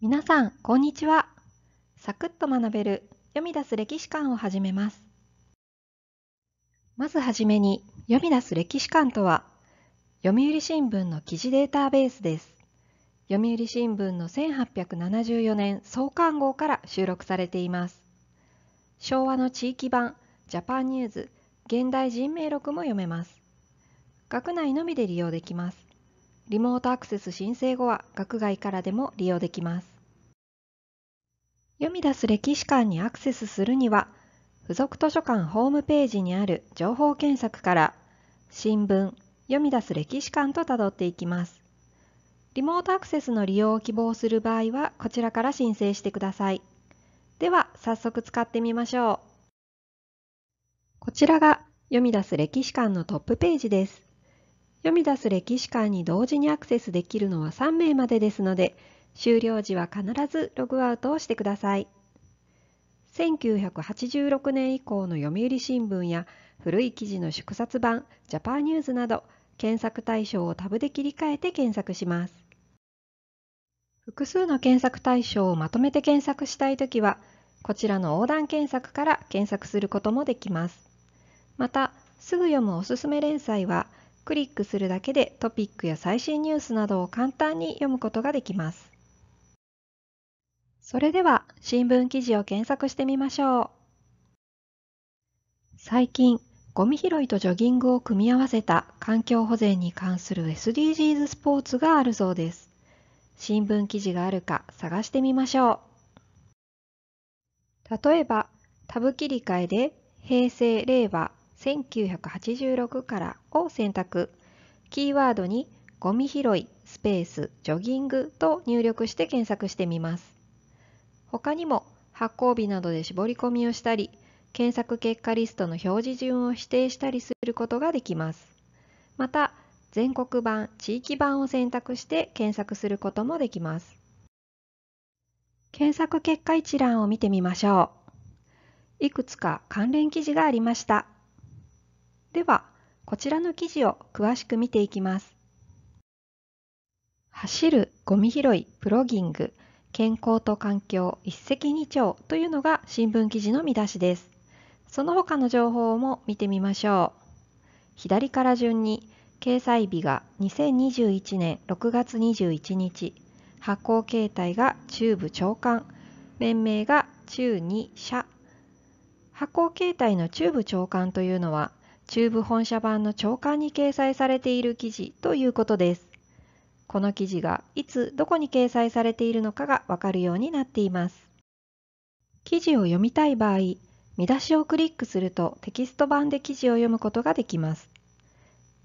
皆さん、こんにちは。サクッと学べる読み出す歴史観を始めます。まずはじめに、読み出す歴史観とは、読売新聞の記事データベースです。読売新聞の1874年創刊号から収録されています。昭和の地域版、ジャパンニューズ、現代人名録も読めます。学内のみで利用できます。リモートアクセス申請後は学外からでも利用できます。読み出す歴史館にアクセスするには、付属図書館ホームページにある情報検索から新聞、読み出す歴史館とたどっていきます。リモートアクセスの利用を希望する場合はこちらから申請してください。では早速使ってみましょう。こちらが読み出す歴史館のトップページです。読み出す歴史館に同時にアクセスできるのは3名までですので、終了時は必ずログアウトをしてください。1986年以降の読売新聞や古い記事の縮刷版ジャパンニュースなど検索対象をタブで切り替えて検索します。複数の検索対象をまとめて検索したいときは、こちらの横断検索から検索することもできます。また、すぐ読むおすすめ連載は、クリックするだけでトピックや最新ニュースなどを簡単に読むことができます。それでは新聞記事を検索してみましょう。最近、ゴミ拾いとジョギングを組み合わせた環境保全に関する SDGs スポーツがあるそうです。新聞記事があるか探してみましょう。例えば、タブ切り替えで平成・令和1986からを選択。キーワードにゴミ拾い、スペース、ジョギングと入力して検索してみます。他にも発行日などで絞り込みをしたり、検索結果リストの表示順を指定したりすることができます。また、全国版、地域版を選択して検索することもできます。検索結果一覧を見てみましょう。いくつか関連記事がありました。では、こちらの記事を詳しく見ていきます。走る、ゴミ拾い、プロギング、健康と環境、一石二鳥というのが新聞記事の見出しです。その他の情報も見てみましょう。左から順に、掲載日が2021年6月21日、発行形態が中部長官、連名が中2社。発行形態の中部長官というのは、中部本社版の長官に掲載されている記事ということです。この記事がいつどこに掲載されているのかがわかるようになっています。記事を読みたい場合、見出しをクリックするとテキスト版で記事を読むことができます。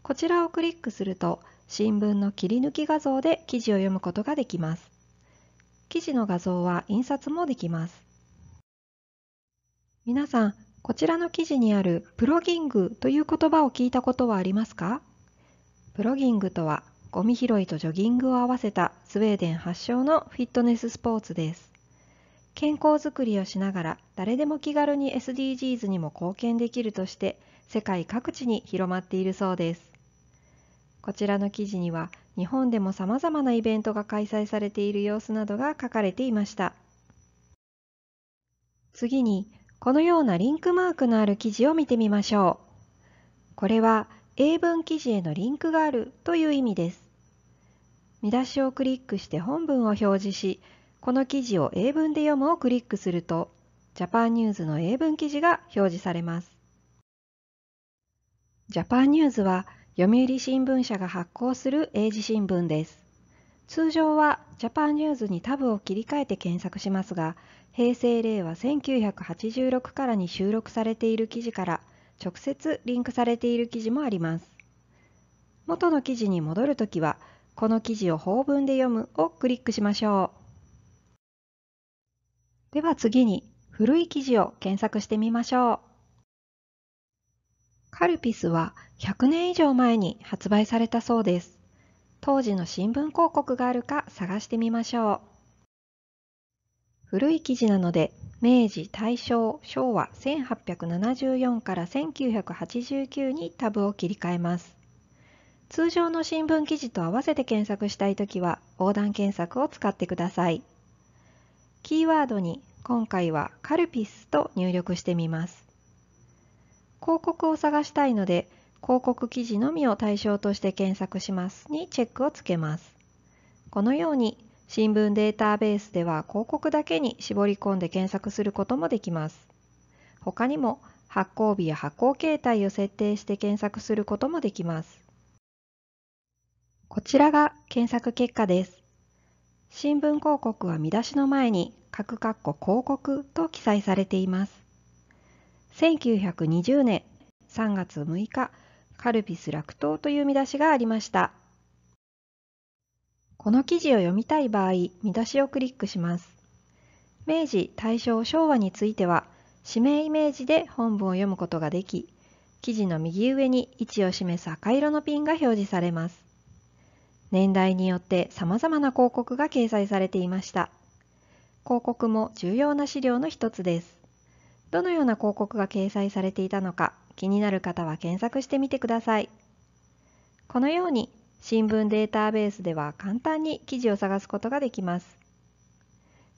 こちらをクリックすると新聞の切り抜き画像で記事を読むことができます。記事の画像は印刷もできます。皆さん、こちらの記事にあるプロギングという言葉を聞いたことはありますかプロギングとはゴミ拾いとジョギングを合わせたスウェーデン発祥のフィットネススポーツです。健康づくりをしながら誰でも気軽に SDGs にも貢献できるとして世界各地に広まっているそうです。こちらの記事には日本でも様々なイベントが開催されている様子などが書かれていました。次にこのようなリンクマークのある記事を見てみましょう。これは英文記事へのリンクがあるという意味です。見出しをクリックして本文を表示し、この記事を英文で読むをクリックすると、ジャパンニューズの英文記事が表示されます。ジャパンニューズは読売新聞社が発行する英字新聞です。通常はジャパンニュースにタブを切り替えて検索しますが、平成令和1986からに収録されている記事から直接リンクされている記事もあります。元の記事に戻るときは、この記事を法文で読むをクリックしましょう。では次に、古い記事を検索してみましょう。カルピスは100年以上前に発売されたそうです。当時の新聞広告があるか探してみましょう。古い記事なので、明治、大正、昭和1874から1989にタブを切り替えます。通常の新聞記事と合わせて検索したい時は、横断検索を使ってください。キーワードに今回はカルピスと入力してみます。広告を探したいので、広告記事のみを対象として検索しますにチェックをつけます。このように新聞データベースでは広告だけに絞り込んで検索することもできます。他にも発行日や発行形態を設定して検索することもできます。こちらが検索結果です。新聞広告は見出しの前に各括弧広告と記載されています。1920年3月6日カルピス落糖という見出しがありました。この記事を読みたい場合、見出しをクリックします。明治、大正、昭和については、指名イメージで本文を読むことができ、記事の右上に位置を示す赤色のピンが表示されます。年代によって様々な広告が掲載されていました。広告も重要な資料の一つです。どのような広告が掲載されていたのか、気になる方は検索してみてください。このように新聞データベースでは簡単に記事を探すことができます。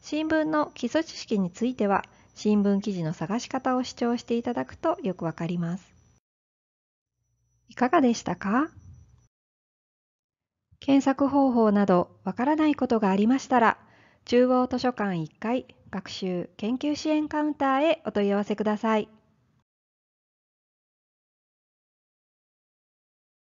新聞の基礎知識については新聞記事の探し方を視聴していただくとよくわかります。いかがでしたか検索方法などわからないことがありましたら中央図書館1階学習研究支援カウンターへお問い合わせください。